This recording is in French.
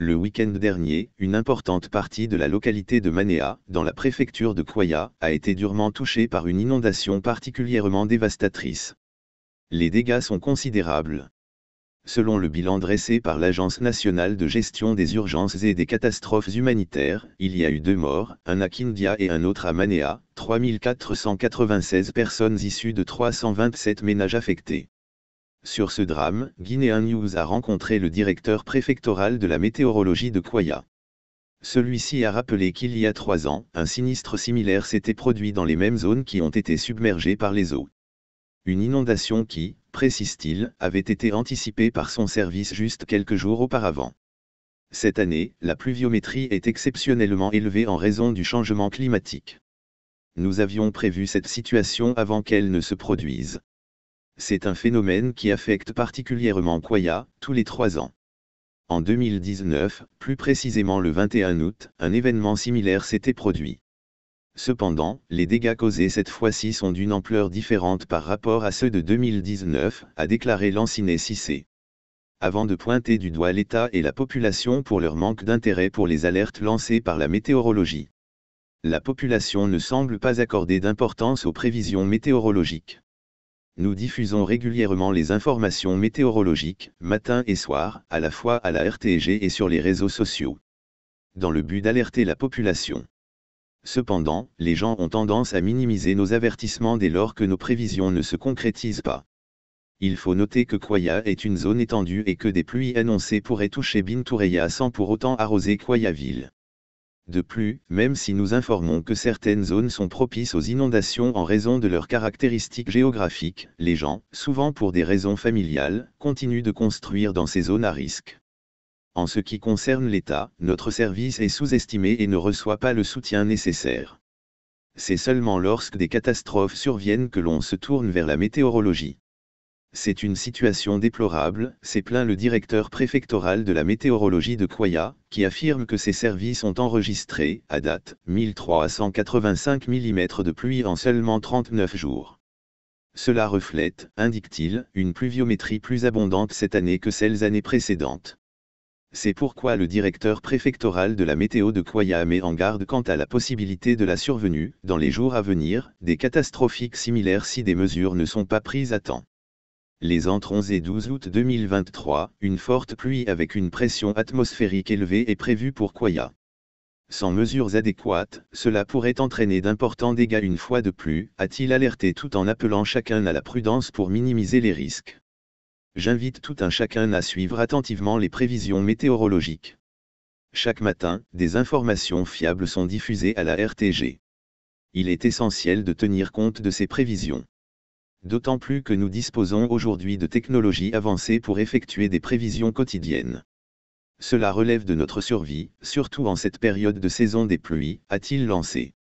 le week-end dernier, une importante partie de la localité de Manea, dans la préfecture de Koya, a été durement touchée par une inondation particulièrement dévastatrice. Les dégâts sont considérables. Selon le bilan dressé par l'Agence nationale de gestion des urgences et des catastrophes humanitaires, il y a eu deux morts, un à Kindia et un autre à Manéa, 3496 personnes issues de 327 ménages affectés. Sur ce drame, Guinea News a rencontré le directeur préfectoral de la météorologie de Kwaya. Celui-ci a rappelé qu'il y a trois ans, un sinistre similaire s'était produit dans les mêmes zones qui ont été submergées par les eaux. Une inondation qui, précise-t-il, avait été anticipée par son service juste quelques jours auparavant. Cette année, la pluviométrie est exceptionnellement élevée en raison du changement climatique. Nous avions prévu cette situation avant qu'elle ne se produise, c'est un phénomène qui affecte particulièrement Koya, tous les trois ans. En 2019, plus précisément le 21 août, un événement similaire s'était produit. Cependant, les dégâts causés cette fois-ci sont d'une ampleur différente par rapport à ceux de 2019, a déclaré Lanciné Cissé. Avant de pointer du doigt l'État et la population pour leur manque d'intérêt pour les alertes lancées par la météorologie. La population ne semble pas accorder d'importance aux prévisions météorologiques. Nous diffusons régulièrement les informations météorologiques, matin et soir, à la fois à la RTG et sur les réseaux sociaux. Dans le but d'alerter la population. Cependant, les gens ont tendance à minimiser nos avertissements dès lors que nos prévisions ne se concrétisent pas. Il faut noter que Kwaya est une zone étendue et que des pluies annoncées pourraient toucher Bintureya sans pour autant arroser Kwaya-Ville. De plus, même si nous informons que certaines zones sont propices aux inondations en raison de leurs caractéristiques géographiques, les gens, souvent pour des raisons familiales, continuent de construire dans ces zones à risque. En ce qui concerne l'État, notre service est sous-estimé et ne reçoit pas le soutien nécessaire. C'est seulement lorsque des catastrophes surviennent que l'on se tourne vers la météorologie. C'est une situation déplorable, s'est plaint le directeur préfectoral de la météorologie de Koya, qui affirme que ses services ont enregistré, à date, 1385 mm de pluie en seulement 39 jours. Cela reflète, indique-t-il, une pluviométrie plus abondante cette année que celles années précédentes. C'est pourquoi le directeur préfectoral de la météo de Koya met en garde quant à la possibilité de la survenue, dans les jours à venir, des catastrophiques similaires si des mesures ne sont pas prises à temps les entre 11 et 12 août 2023, une forte pluie avec une pression atmosphérique élevée est prévue pour Koya. Sans mesures adéquates, cela pourrait entraîner d'importants dégâts une fois de plus, a-t-il alerté tout en appelant chacun à la prudence pour minimiser les risques. J'invite tout un chacun à suivre attentivement les prévisions météorologiques. Chaque matin, des informations fiables sont diffusées à la RTG. Il est essentiel de tenir compte de ces prévisions d'autant plus que nous disposons aujourd'hui de technologies avancées pour effectuer des prévisions quotidiennes. Cela relève de notre survie, surtout en cette période de saison des pluies, a-t-il lancé.